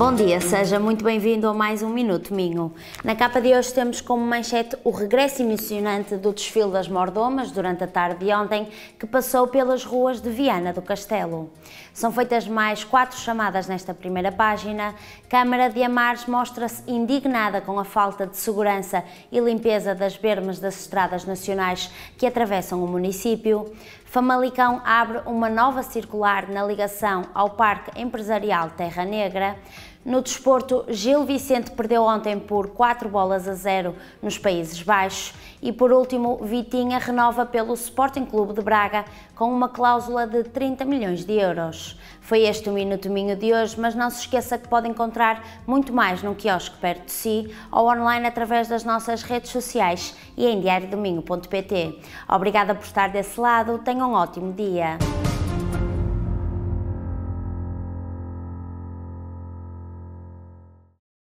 Bom dia, seja muito bem-vindo a mais um Minuto Minho. Na capa de hoje temos como manchete o regresso emocionante do desfile das mordomas durante a tarde de ontem, que passou pelas ruas de Viana do Castelo. São feitas mais quatro chamadas nesta primeira página. Câmara de Amares mostra-se indignada com a falta de segurança e limpeza das bermas das estradas nacionais que atravessam o município. Famalicão abre uma nova circular na ligação ao Parque Empresarial Terra Negra. No desporto, Gil Vicente perdeu ontem por 4 bolas a 0 nos Países Baixos e por último, Vitinha renova pelo Sporting Clube de Braga com uma cláusula de 30 milhões de euros. Foi este o Minuto Minho de hoje, mas não se esqueça que pode encontrar muito mais num quiosque perto de si ou online através das nossas redes sociais e em diariodomingo.pt. Obrigada por estar desse lado, tenha um ótimo dia.